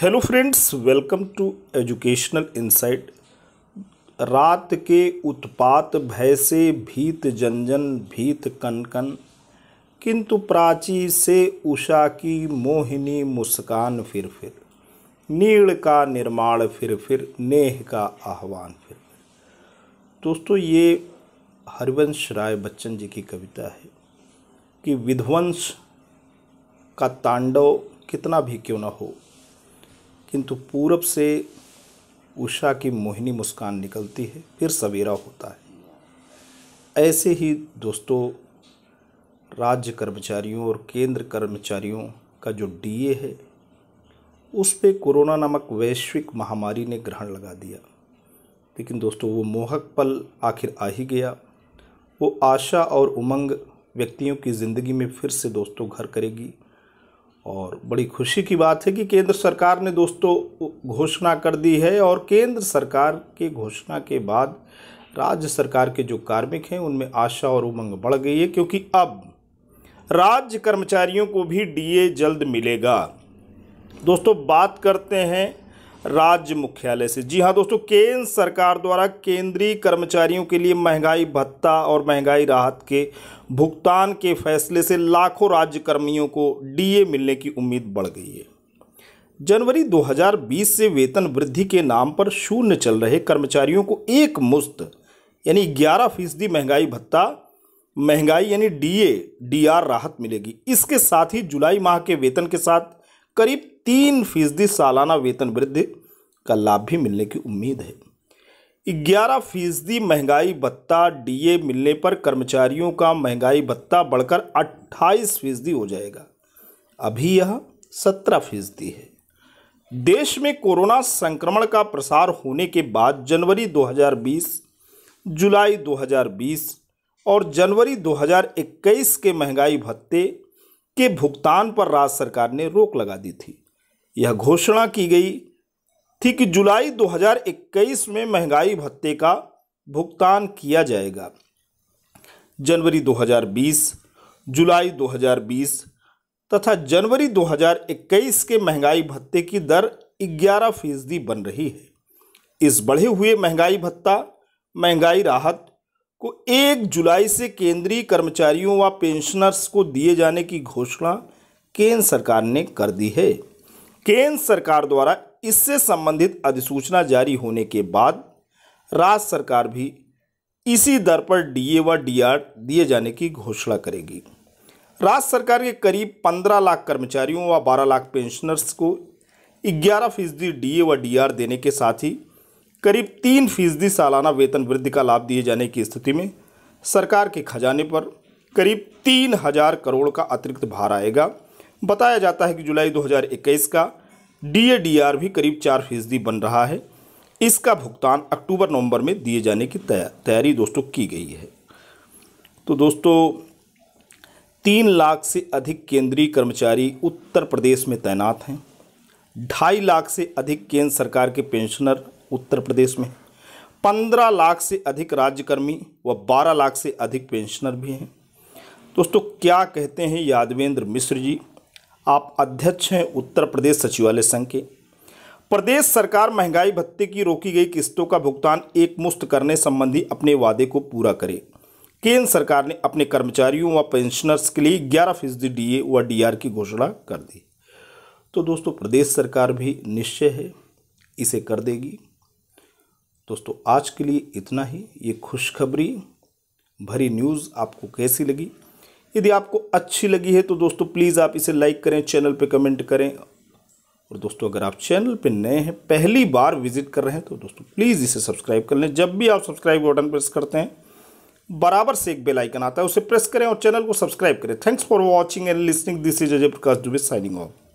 hello friends welcome to educational insight रात के उत्पात भय से भीत जनजन भीत कनकन किंतु प्राची से उषा की मोहिनी मुस्कान फिर फिर नील का निर्माण फिर फिर नेह का आह्वान फिर फिर दोस्तों ये हरिवंश राय बच्चन जी की कविता है कि विध्वंस का तांडव कितना भी क्यों ना हो किंतु पूरब से उषा की मोहिनी मुस्कान निकलती है फिर सवेरा होता है ऐसे ही दोस्तों राज्य कर्मचारियों और केंद्र कर्मचारियों का जो डीए है उस पर कोरोना नामक वैश्विक महामारी ने ग्रहण लगा दिया लेकिन दोस्तों वो मोहक पल आखिर आ ही गया वो आशा और उमंग व्यक्तियों की ज़िंदगी में फिर से दोस्तों घर करेगी और बड़ी खुशी की बात है कि केंद्र सरकार ने दोस्तों घोषणा कर दी है और केंद्र सरकार के घोषणा के बाद राज्य सरकार के जो कार्मिक हैं उनमें आशा और उमंग बढ़ गई है क्योंकि अब राज्य कर्मचारियों को भी डीए जल्द मिलेगा दोस्तों बात करते हैं राज्य मुख्यालय से जी हाँ दोस्तों केंद्र सरकार द्वारा केंद्रीय कर्मचारियों के लिए महंगाई भत्ता और महंगाई राहत के भुगतान के फैसले से लाखों राज्य कर्मियों को डीए मिलने की उम्मीद बढ़ गई है जनवरी 2020 से वेतन वृद्धि के नाम पर शून्य चल रहे कर्मचारियों को एक मुस्त यानी ग्यारह फीसदी महंगाई भत्ता महंगाई यानी डीए डीआर राहत मिलेगी इसके साथ ही जुलाई माह के वेतन के साथ करीब तीन फीसदी सालाना वेतन वृद्धि का लाभ भी मिलने की उम्मीद है ग्यारह फीसदी महंगाई भत्ता डीए मिलने पर कर्मचारियों का महंगाई भत्ता बढ़कर अट्ठाईस फीसदी हो जाएगा अभी यह सत्रह फीसदी है देश में कोरोना संक्रमण का प्रसार होने के बाद जनवरी 2020, जुलाई 2020 और जनवरी 2021 के महंगाई भत्ते के भुगतान पर राज्य सरकार ने रोक लगा दी थी यह घोषणा की गई थी कि जुलाई 2021 में महंगाई भत्ते का भुगतान किया जाएगा जनवरी 2020 जुलाई 2020 तथा जनवरी 2021 के महंगाई भत्ते की दर ग्यारह फीसदी बन रही है इस बढ़े हुए महंगाई भत्ता महंगाई राहत को एक जुलाई से केंद्रीय कर्मचारियों व पेंशनर्स को दिए जाने की घोषणा केंद्र सरकार ने कर दी है केंद्र सरकार द्वारा इससे संबंधित अधिसूचना जारी होने के बाद राज्य सरकार भी इसी दर पर डीए व डीआर दिए जाने की घोषणा करेगी राज्य सरकार के करीब 15 लाख कर्मचारियों व 12 लाख पेंशनर्स को 11 फीसदी डीए व डीआर देने के साथ ही करीब तीन फीसदी सालाना वेतन वृद्धि का लाभ दिए जाने की स्थिति में सरकार के खजाने पर करीब तीन हजार करोड़ का अतिरिक्त भार आएगा बताया जाता है कि जुलाई 2021 का डीएडीआर भी करीब चार फीसदी बन रहा है इसका भुगतान अक्टूबर नवंबर में दिए जाने की तैयारी दोस्तों की गई है तो दोस्तों तीन लाख से अधिक केंद्रीय कर्मचारी उत्तर प्रदेश में तैनात हैं ढाई लाख से अधिक केंद्र सरकार के पेंशनर उत्तर प्रदेश में पंद्रह लाख से अधिक राज्यकर्मी व बारह लाख से अधिक पेंशनर भी हैं दोस्तों क्या कहते हैं यादवेंद्र मिश्र जी आप अध्यक्ष हैं उत्तर प्रदेश सचिवालय संघ के प्रदेश सरकार महंगाई भत्ते की रोकी गई किस्तों का भुगतान एकमुश्त करने संबंधी अपने वादे को पूरा करे केंद्र सरकार ने अपने कर्मचारियों व पेंशनर्स के लिए ग्यारह फीसदी डी व डी की घोषणा कर दी तो दोस्तों प्रदेश सरकार भी निश्चय है इसे कर देगी दोस्तों आज के लिए इतना ही ये खुशखबरी भरी न्यूज़ आपको कैसी लगी यदि आपको अच्छी लगी है तो दोस्तों प्लीज़ आप इसे लाइक करें चैनल पे कमेंट करें और दोस्तों अगर आप चैनल पे नए हैं पहली बार विजिट कर रहे हैं तो दोस्तों प्लीज़ इसे सब्सक्राइब कर लें जब भी आप सब्सक्राइब बटन प्रेस करते हैं बराबर से एक बेल आइकन आता है उसे प्रेस करें और चैनल को सब्सक्राइब करें thanks for watching and listening this is Ajay Prakash Dubey signing of